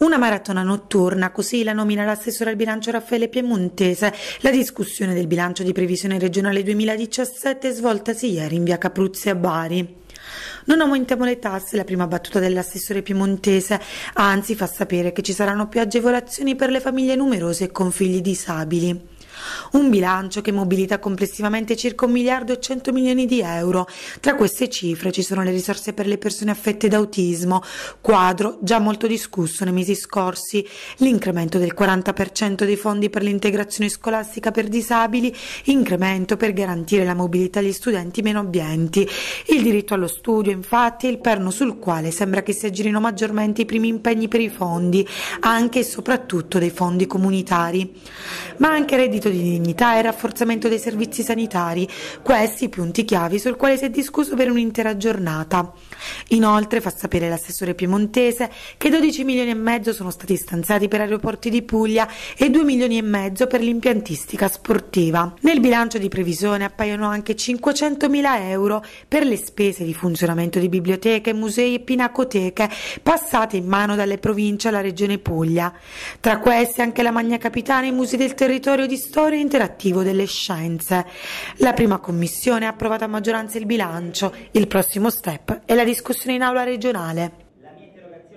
Una maratona notturna, così la nomina l'assessore al bilancio Raffaele Piemontese. La discussione del bilancio di previsione regionale 2017 svoltasi ieri in via Capruzzi a Bari. Non aumentiamo le tasse, la prima battuta dell'assessore piemontese, anzi fa sapere che ci saranno più agevolazioni per le famiglie numerose e con figli disabili un bilancio che mobilita complessivamente circa 1 miliardo e 100 milioni di euro. Tra queste cifre ci sono le risorse per le persone affette da autismo, quadro già molto discusso nei mesi scorsi, l'incremento del 40% dei fondi per l'integrazione scolastica per disabili, incremento per garantire la mobilità agli studenti meno abbienti. Il diritto allo studio, infatti, è il perno sul quale sembra che si aggirino maggiormente i primi impegni per i fondi, anche e soprattutto dei fondi comunitari. Ma anche reddito di dignità e il rafforzamento dei servizi sanitari, questi punti chiavi sul quale si è discusso per un'intera giornata. Inoltre fa sapere l'assessore piemontese che 12 milioni e mezzo sono stati stanziati per aeroporti di Puglia e 2 milioni e mezzo per l'impiantistica sportiva. Nel bilancio di previsione appaiono anche 500 mila euro per le spese di funzionamento di biblioteche, musei e pinacoteche passate in mano dalle province alla regione Puglia. Tra queste anche la Magna Capitana e i musei del territorio di storia e interattivo delle scienze. La prima commissione ha approvato a maggioranza il bilancio, il prossimo step è la discussione in aula regionale.